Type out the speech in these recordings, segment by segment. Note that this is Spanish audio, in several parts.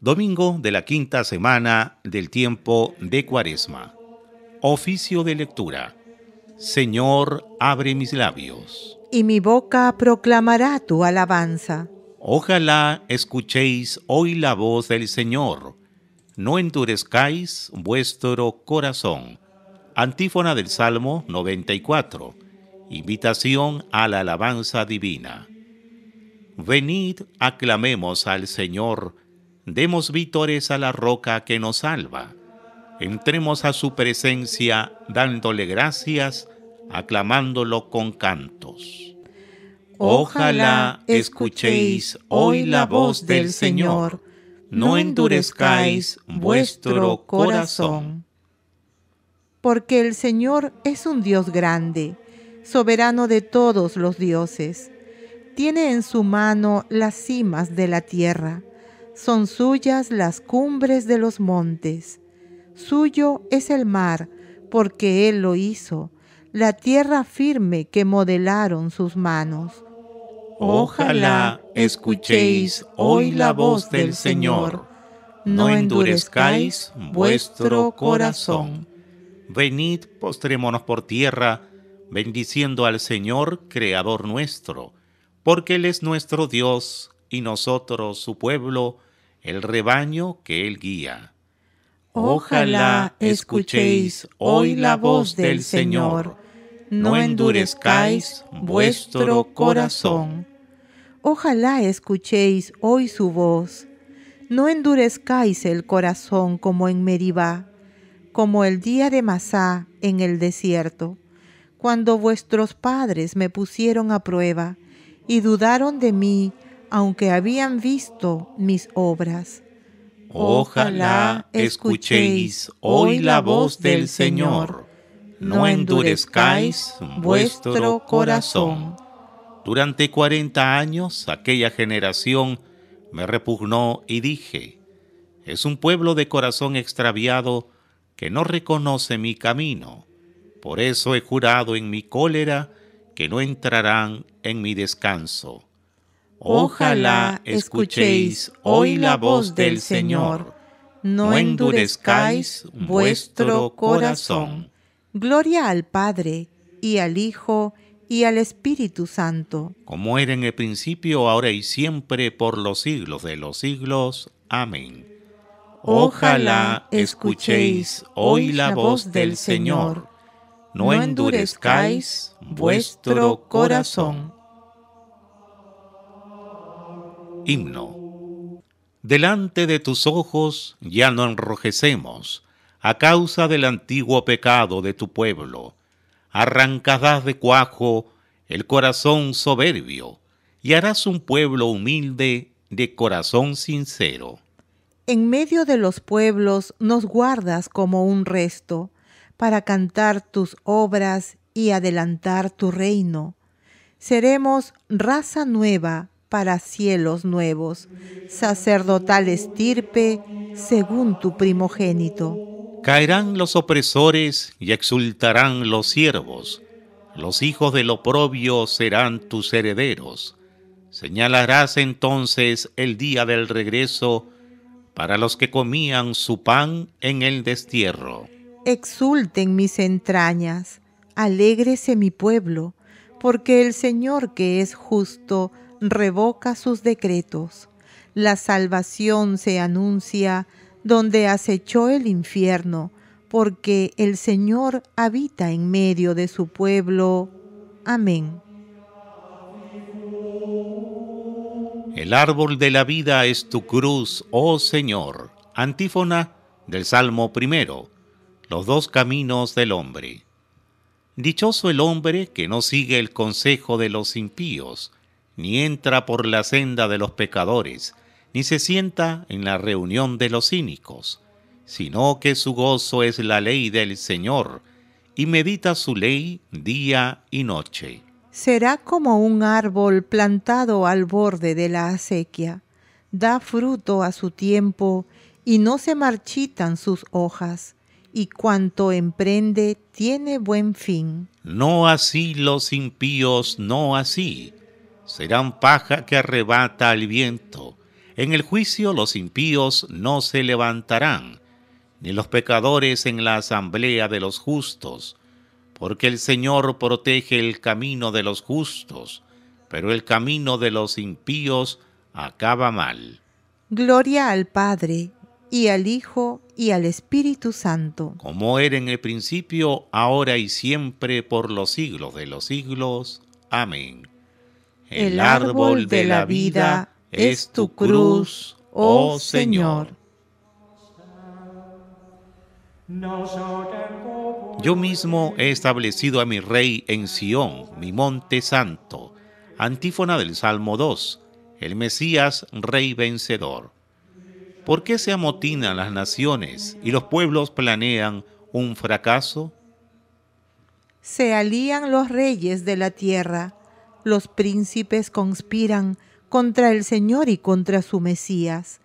domingo de la quinta semana del tiempo de Cuaresma. Oficio de lectura. Señor, abre mis labios. Y mi boca proclamará tu alabanza. Ojalá escuchéis hoy la voz del Señor. No endurezcáis vuestro corazón. Antífona del Salmo 94. Invitación a la alabanza divina. Venid, aclamemos al Señor Demos vítores a la roca que nos salva. Entremos a su presencia dándole gracias, aclamándolo con cantos. Ojalá escuchéis hoy la voz del Señor, no endurezcáis vuestro corazón. Porque el Señor es un Dios grande, soberano de todos los dioses. Tiene en su mano las cimas de la tierra son suyas las cumbres de los montes. Suyo es el mar, porque Él lo hizo, la tierra firme que modelaron sus manos. Ojalá escuchéis hoy la voz del Señor, no endurezcáis vuestro corazón. Venid, postrémonos por tierra, bendiciendo al Señor, Creador nuestro, porque Él es nuestro Dios y nosotros su pueblo el rebaño que él guía. Ojalá escuchéis hoy la voz del Señor, no endurezcáis vuestro corazón. Ojalá escuchéis hoy su voz, no endurezcáis el corazón como en Meribá, como el día de Masá en el desierto, cuando vuestros padres me pusieron a prueba y dudaron de mí aunque habían visto mis obras. Ojalá escuchéis hoy la voz del Señor, no endurezcáis vuestro corazón. Durante cuarenta años aquella generación me repugnó y dije, es un pueblo de corazón extraviado que no reconoce mi camino. Por eso he jurado en mi cólera que no entrarán en mi descanso. Ojalá escuchéis hoy la voz del Señor. No endurezcáis vuestro corazón. Gloria al Padre, y al Hijo, y al Espíritu Santo. Como era en el principio, ahora y siempre, por los siglos de los siglos. Amén. Ojalá escuchéis hoy la voz del Señor. No endurezcáis vuestro corazón. Himno. Delante de tus ojos ya no enrojecemos a causa del antiguo pecado de tu pueblo. Arrancarás de cuajo el corazón soberbio y harás un pueblo humilde de corazón sincero. En medio de los pueblos nos guardas como un resto para cantar tus obras y adelantar tu reino. Seremos raza nueva para cielos nuevos, sacerdotal estirpe, según tu primogénito. Caerán los opresores y exultarán los siervos. Los hijos del oprobio serán tus herederos. Señalarás entonces el día del regreso para los que comían su pan en el destierro. Exulten mis entrañas, alégrese mi pueblo, porque el Señor que es justo, revoca sus decretos. La salvación se anuncia donde acechó el infierno, porque el Señor habita en medio de su pueblo. Amén. El árbol de la vida es tu cruz, oh Señor. Antífona del Salmo primero. Los dos caminos del hombre. Dichoso el hombre que no sigue el consejo de los impíos, ni entra por la senda de los pecadores, ni se sienta en la reunión de los cínicos, sino que su gozo es la ley del Señor, y medita su ley día y noche. Será como un árbol plantado al borde de la acequia, da fruto a su tiempo, y no se marchitan sus hojas, y cuanto emprende tiene buen fin. No así los impíos, no así serán paja que arrebata al viento. En el juicio los impíos no se levantarán, ni los pecadores en la asamblea de los justos, porque el Señor protege el camino de los justos, pero el camino de los impíos acaba mal. Gloria al Padre, y al Hijo, y al Espíritu Santo. Como era en el principio, ahora y siempre, por los siglos de los siglos. Amén. El árbol de la vida es tu cruz, oh, oh Señor. Yo mismo he establecido a mi rey en Sión, mi monte santo. Antífona del Salmo 2. El Mesías, rey vencedor. ¿Por qué se amotinan las naciones y los pueblos planean un fracaso? Se alían los reyes de la tierra los príncipes conspiran contra el Señor y contra su Mesías.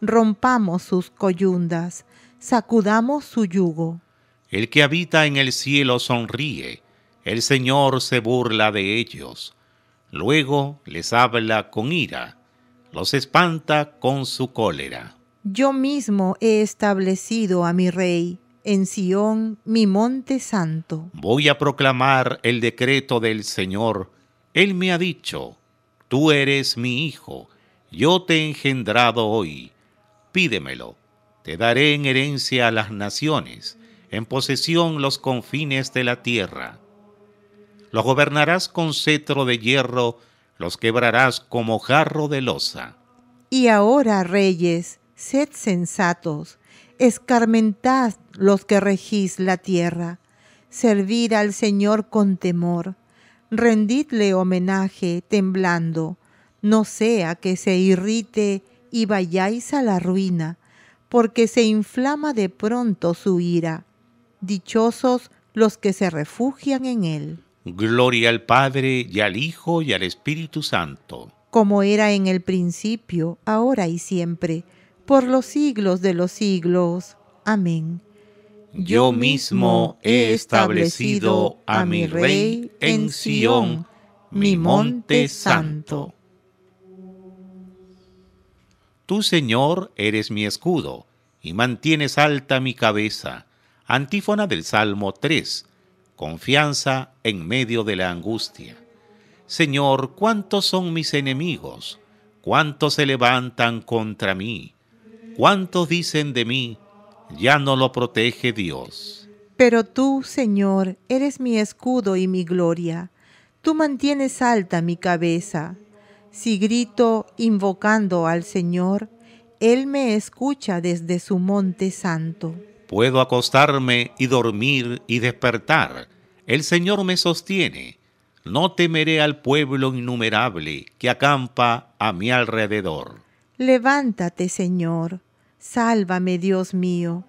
Rompamos sus coyundas, sacudamos su yugo. El que habita en el cielo sonríe, el Señor se burla de ellos. Luego les habla con ira, los espanta con su cólera. Yo mismo he establecido a mi rey en Sión, mi monte santo. Voy a proclamar el decreto del Señor. Él me ha dicho, Tú eres mi Hijo, yo te he engendrado hoy, pídemelo, te daré en herencia a las naciones, en posesión los confines de la tierra. Los gobernarás con cetro de hierro, los quebrarás como jarro de losa. Y ahora, reyes, sed sensatos, escarmentad los que regís la tierra, servid al Señor con temor rendidle homenaje temblando, no sea que se irrite y vayáis a la ruina, porque se inflama de pronto su ira. Dichosos los que se refugian en él. Gloria al Padre y al Hijo y al Espíritu Santo. Como era en el principio, ahora y siempre, por los siglos de los siglos. Amén yo mismo he establecido a mi rey en Sion, mi monte santo. Tú, Señor, eres mi escudo, y mantienes alta mi cabeza. Antífona del Salmo 3. Confianza en medio de la angustia. Señor, cuántos son mis enemigos, cuántos se levantan contra mí, cuántos dicen de mí, ya no lo protege Dios. Pero tú, Señor, eres mi escudo y mi gloria. Tú mantienes alta mi cabeza. Si grito invocando al Señor, Él me escucha desde su monte santo. Puedo acostarme y dormir y despertar. El Señor me sostiene. No temeré al pueblo innumerable que acampa a mi alrededor. Levántate, Señor. Sálvame, Dios mío.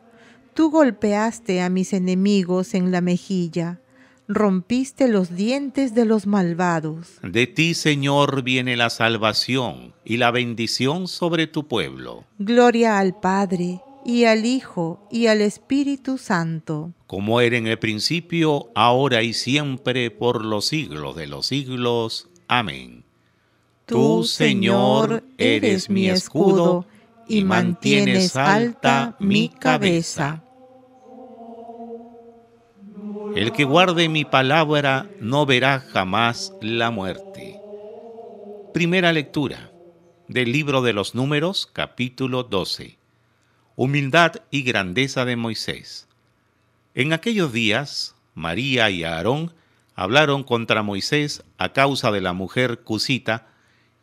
Tú golpeaste a mis enemigos en la mejilla, rompiste los dientes de los malvados. De ti, Señor, viene la salvación y la bendición sobre tu pueblo. Gloria al Padre, y al Hijo, y al Espíritu Santo. Como era en el principio, ahora y siempre, por los siglos de los siglos. Amén. Tú, Señor, eres mi escudo y mantienes alta mi cabeza. El que guarde mi palabra no verá jamás la muerte. Primera lectura del libro de los números capítulo 12. Humildad y grandeza de Moisés. En aquellos días, María y Aarón hablaron contra Moisés a causa de la mujer cusita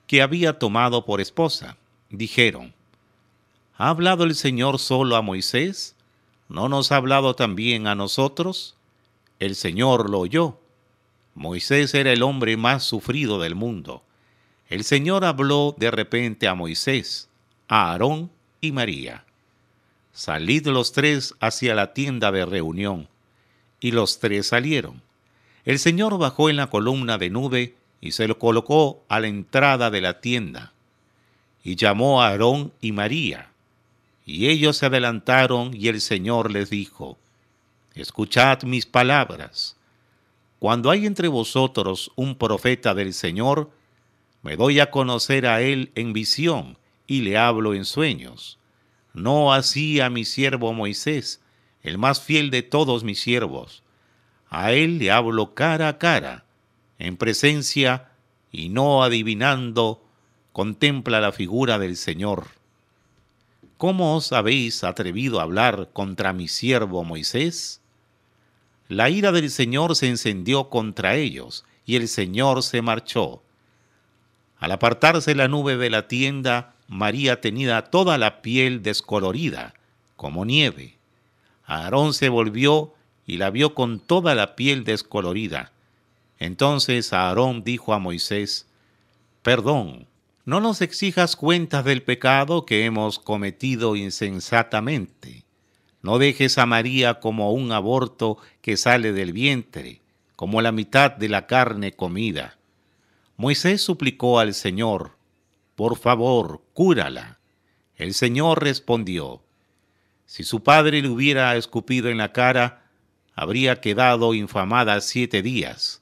que había tomado por esposa. Dijeron, ¿Ha hablado el Señor solo a Moisés? ¿No nos ha hablado también a nosotros? El Señor lo oyó. Moisés era el hombre más sufrido del mundo. El Señor habló de repente a Moisés, a Aarón y María. Salid los tres hacia la tienda de reunión. Y los tres salieron. El Señor bajó en la columna de nube y se lo colocó a la entrada de la tienda. Y llamó a Aarón y María y ellos se adelantaron y el Señor les dijo, Escuchad mis palabras. Cuando hay entre vosotros un profeta del Señor, me doy a conocer a él en visión y le hablo en sueños. No así a mi siervo Moisés, el más fiel de todos mis siervos. A él le hablo cara a cara, en presencia y no adivinando, contempla la figura del Señor. ¿Cómo os habéis atrevido a hablar contra mi siervo Moisés? La ira del Señor se encendió contra ellos, y el Señor se marchó. Al apartarse la nube de la tienda, María tenía toda la piel descolorida, como nieve. Aarón se volvió y la vio con toda la piel descolorida. Entonces Aarón dijo a Moisés, Perdón, no nos exijas cuentas del pecado que hemos cometido insensatamente. No dejes a María como un aborto que sale del vientre, como la mitad de la carne comida. Moisés suplicó al Señor, por favor, cúrala. El Señor respondió, si su padre le hubiera escupido en la cara, habría quedado infamada siete días.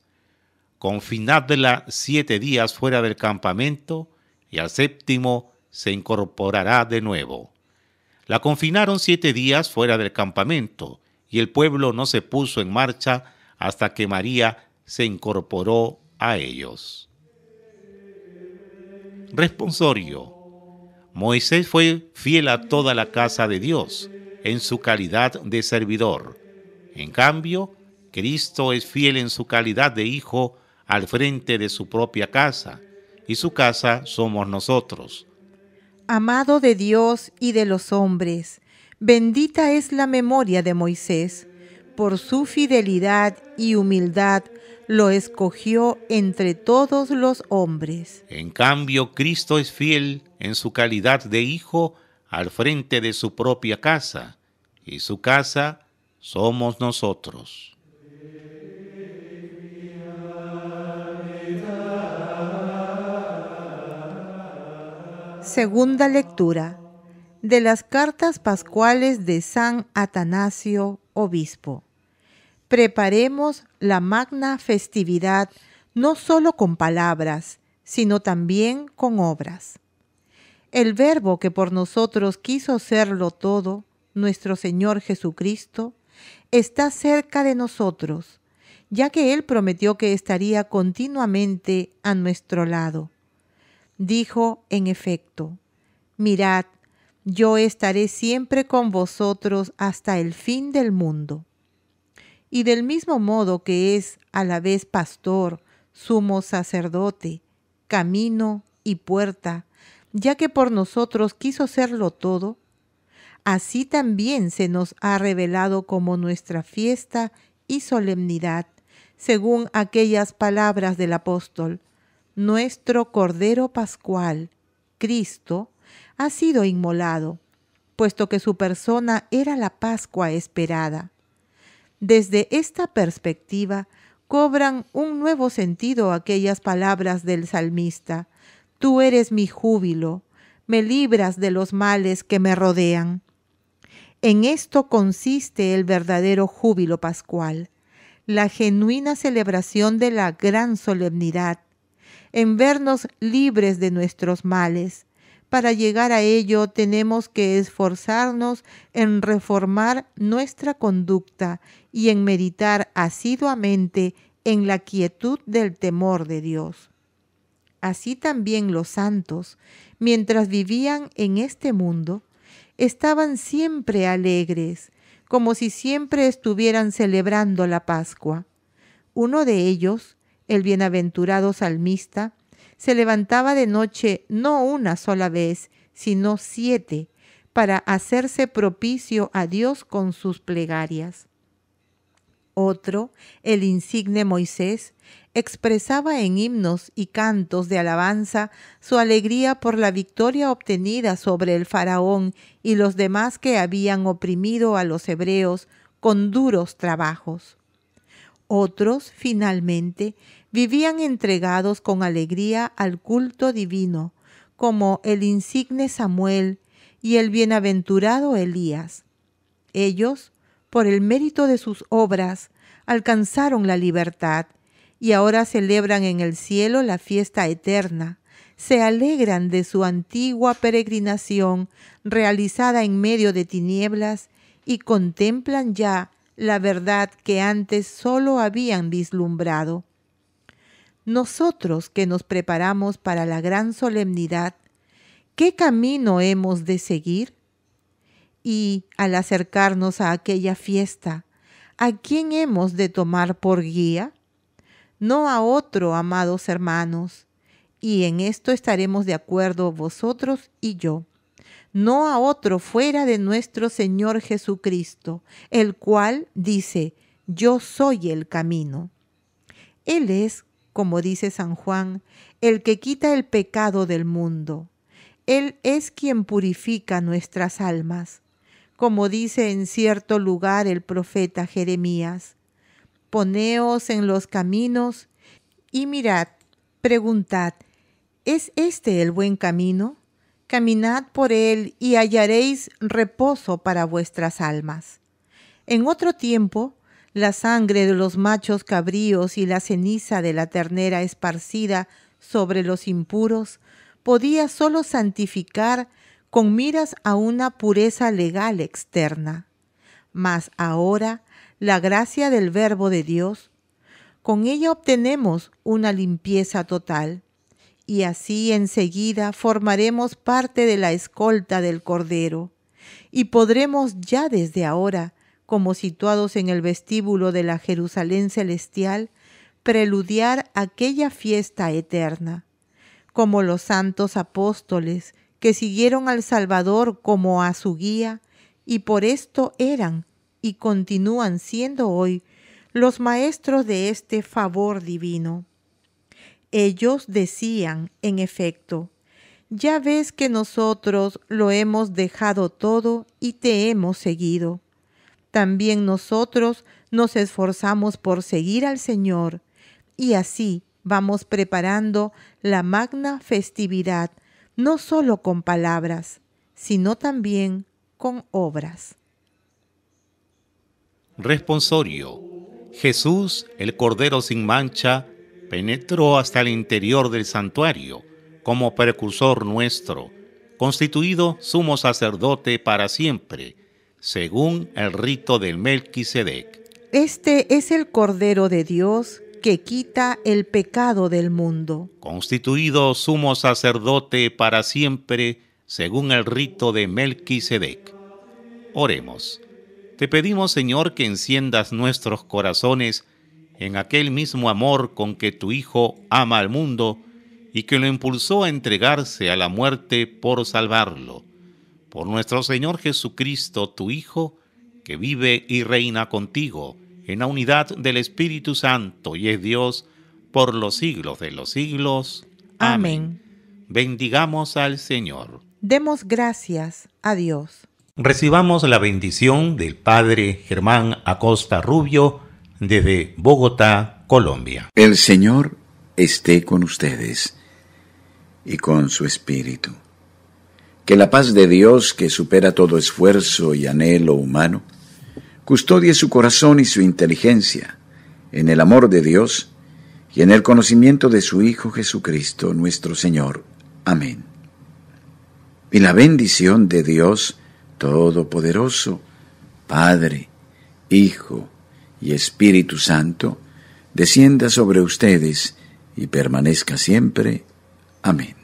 Confinadla siete días fuera del campamento y al séptimo se incorporará de nuevo. La confinaron siete días fuera del campamento, y el pueblo no se puso en marcha hasta que María se incorporó a ellos. Responsorio. Moisés fue fiel a toda la casa de Dios en su calidad de servidor. En cambio, Cristo es fiel en su calidad de hijo al frente de su propia casa y su casa somos nosotros. Amado de Dios y de los hombres, bendita es la memoria de Moisés. Por su fidelidad y humildad lo escogió entre todos los hombres. En cambio, Cristo es fiel en su calidad de Hijo al frente de su propia casa, y su casa somos nosotros. Segunda lectura de las cartas pascuales de San Atanasio, obispo. Preparemos la magna festividad no solo con palabras, sino también con obras. El verbo que por nosotros quiso serlo todo, nuestro Señor Jesucristo, está cerca de nosotros, ya que Él prometió que estaría continuamente a nuestro lado dijo en efecto, Mirad, yo estaré siempre con vosotros hasta el fin del mundo. Y del mismo modo que es a la vez pastor, sumo sacerdote, camino y puerta, ya que por nosotros quiso serlo todo, así también se nos ha revelado como nuestra fiesta y solemnidad, según aquellas palabras del apóstol nuestro Cordero Pascual, Cristo, ha sido inmolado, puesto que su persona era la Pascua esperada. Desde esta perspectiva, cobran un nuevo sentido aquellas palabras del salmista. Tú eres mi júbilo, me libras de los males que me rodean. En esto consiste el verdadero júbilo pascual, la genuina celebración de la gran solemnidad, en vernos libres de nuestros males. Para llegar a ello tenemos que esforzarnos en reformar nuestra conducta y en meditar asiduamente en la quietud del temor de Dios. Así también los santos, mientras vivían en este mundo, estaban siempre alegres, como si siempre estuvieran celebrando la Pascua. Uno de ellos, el bienaventurado salmista se levantaba de noche no una sola vez, sino siete, para hacerse propicio a Dios con sus plegarias. Otro, el insigne Moisés, expresaba en himnos y cantos de alabanza su alegría por la victoria obtenida sobre el faraón y los demás que habían oprimido a los hebreos con duros trabajos. Otros, finalmente, vivían entregados con alegría al culto divino, como el insigne Samuel y el bienaventurado Elías. Ellos, por el mérito de sus obras, alcanzaron la libertad y ahora celebran en el cielo la fiesta eterna. Se alegran de su antigua peregrinación realizada en medio de tinieblas y contemplan ya la verdad que antes sólo habían vislumbrado nosotros que nos preparamos para la gran solemnidad, ¿qué camino hemos de seguir? Y al acercarnos a aquella fiesta, ¿a quién hemos de tomar por guía? No a otro, amados hermanos, y en esto estaremos de acuerdo vosotros y yo, no a otro fuera de nuestro Señor Jesucristo, el cual dice, yo soy el camino. Él es como dice San Juan, el que quita el pecado del mundo. Él es quien purifica nuestras almas, como dice en cierto lugar el profeta Jeremías. Poneos en los caminos y mirad, preguntad, ¿es este el buen camino? Caminad por él y hallaréis reposo para vuestras almas. En otro tiempo, la sangre de los machos cabríos y la ceniza de la ternera esparcida sobre los impuros, podía sólo santificar con miras a una pureza legal externa. Mas ahora la gracia del Verbo de Dios, con ella obtenemos una limpieza total, y así enseguida formaremos parte de la escolta del Cordero, y podremos ya desde ahora como situados en el vestíbulo de la Jerusalén celestial, preludiar aquella fiesta eterna, como los santos apóstoles que siguieron al Salvador como a su guía, y por esto eran y continúan siendo hoy los maestros de este favor divino. Ellos decían, en efecto, ya ves que nosotros lo hemos dejado todo y te hemos seguido también nosotros nos esforzamos por seguir al Señor y así vamos preparando la magna festividad, no solo con palabras, sino también con obras. Responsorio. Jesús, el Cordero sin mancha, penetró hasta el interior del santuario como precursor nuestro, constituido sumo sacerdote para siempre según el rito del Melquisedec. Este es el Cordero de Dios que quita el pecado del mundo. Constituido sumo sacerdote para siempre, según el rito de Melquisedec. Oremos. Te pedimos, Señor, que enciendas nuestros corazones en aquel mismo amor con que tu Hijo ama al mundo y que lo impulsó a entregarse a la muerte por salvarlo por nuestro Señor Jesucristo, tu Hijo, que vive y reina contigo en la unidad del Espíritu Santo y es Dios por los siglos de los siglos. Amén. Bendigamos al Señor. Demos gracias a Dios. Recibamos la bendición del Padre Germán Acosta Rubio desde Bogotá, Colombia. El Señor esté con ustedes y con su Espíritu que la paz de Dios, que supera todo esfuerzo y anhelo humano, custodie su corazón y su inteligencia en el amor de Dios y en el conocimiento de su Hijo Jesucristo, nuestro Señor. Amén. Y la bendición de Dios Todopoderoso, Padre, Hijo y Espíritu Santo, descienda sobre ustedes y permanezca siempre. Amén.